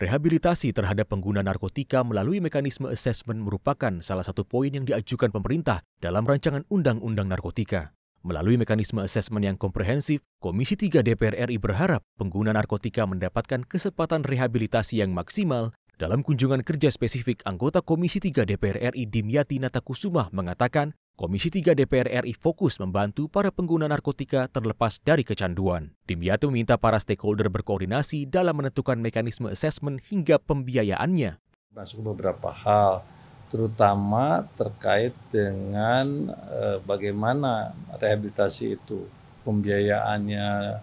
Rehabilitasi terhadap pengguna narkotika melalui mekanisme asesmen merupakan salah satu poin yang diajukan pemerintah dalam rancangan Undang-Undang Narkotika. Melalui mekanisme asesmen yang komprehensif, Komisi 3 DPR RI berharap pengguna narkotika mendapatkan kesempatan rehabilitasi yang maksimal dalam kunjungan kerja spesifik anggota Komisi 3 DPR RI Dimyati Natakusumah mengatakan Komisi 3 DPR RI fokus membantu para pengguna narkotika terlepas dari kecanduan. Dimyati meminta para stakeholder berkoordinasi dalam menentukan mekanisme asesmen hingga pembiayaannya. Masuk beberapa hal, terutama terkait dengan eh, bagaimana rehabilitasi itu, pembiayaannya,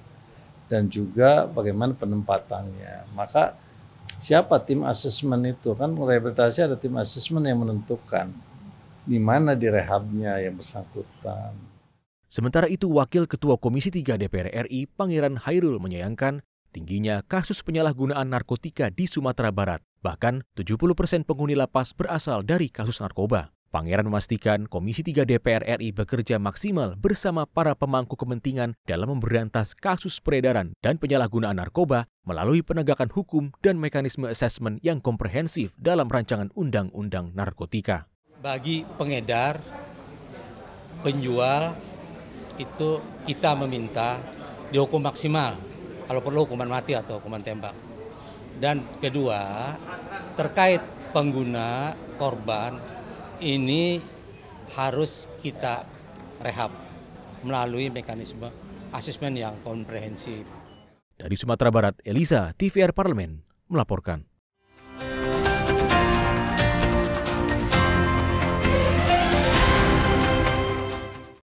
dan juga bagaimana penempatannya. Maka siapa tim asesmen itu? Kan rehabilitasi ada tim asesmen yang menentukan di mana direhabnya yang bersangkutan. Sementara itu, Wakil Ketua Komisi 3 DPR RI, Pangeran Hairul menyayangkan tingginya kasus penyalahgunaan narkotika di Sumatera Barat. Bahkan 70 persen penghuni lapas berasal dari kasus narkoba. Pangeran memastikan Komisi 3 DPR RI bekerja maksimal bersama para pemangku kepentingan dalam memberantas kasus peredaran dan penyalahgunaan narkoba melalui penegakan hukum dan mekanisme asesmen yang komprehensif dalam rancangan undang-undang narkotika. Bagi pengedar, penjual, itu kita meminta dihukum maksimal. Kalau perlu hukuman mati atau hukuman tembak. Dan kedua, terkait pengguna korban ini harus kita rehab melalui mekanisme asesmen yang komprehensif. Dari Sumatera Barat, Elisa, TVR Parlemen melaporkan.